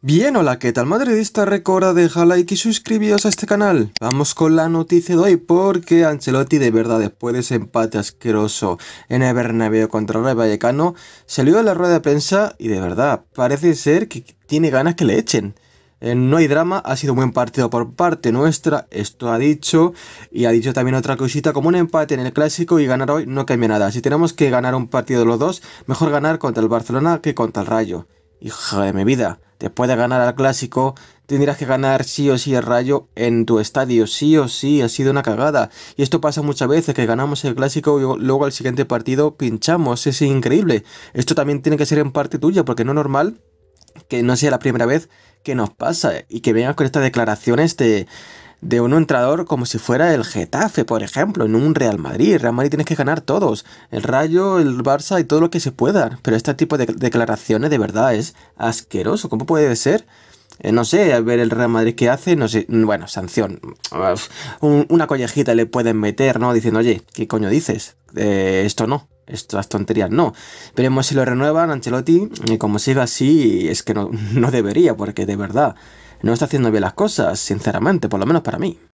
Bien, hola, ¿qué tal esta, Recuerda dejar like y suscribiros a este canal. Vamos con la noticia de hoy porque Ancelotti de verdad después de ese empate asqueroso en el Bernabéu contra el Vallecano salió de la rueda de prensa y de verdad parece ser que tiene ganas que le echen. Eh, no hay drama, ha sido un buen partido por parte nuestra, esto ha dicho, y ha dicho también otra cosita, como un empate en el clásico y ganar hoy no cambia nada. Si tenemos que ganar un partido de los dos, mejor ganar contra el Barcelona que contra el Rayo. Hija de mi vida después de ganar al clásico, tendrás que ganar sí o sí el Rayo en tu estadio, sí o sí, ha sido una cagada. Y esto pasa muchas veces, que ganamos el clásico y luego al siguiente partido pinchamos, es increíble. Esto también tiene que ser en parte tuya, porque no es normal que no sea la primera vez que nos pasa y que vengas con estas declaraciones de de un entrador como si fuera el Getafe, por ejemplo, en un Real Madrid. Real Madrid tienes que ganar todos, el Rayo, el Barça y todo lo que se pueda. Pero este tipo de declaraciones de verdad es asqueroso. ¿Cómo puede ser? Eh, no sé, a ver el Real Madrid qué hace, no sé, bueno, sanción. una collejita le pueden meter, ¿no? Diciendo, oye, ¿qué coño dices? Eh, esto no estas tonterías no. Veremos si lo renuevan Ancelotti, y como siga así, es que no, no debería, porque de verdad no está haciendo bien las cosas, sinceramente, por lo menos para mí.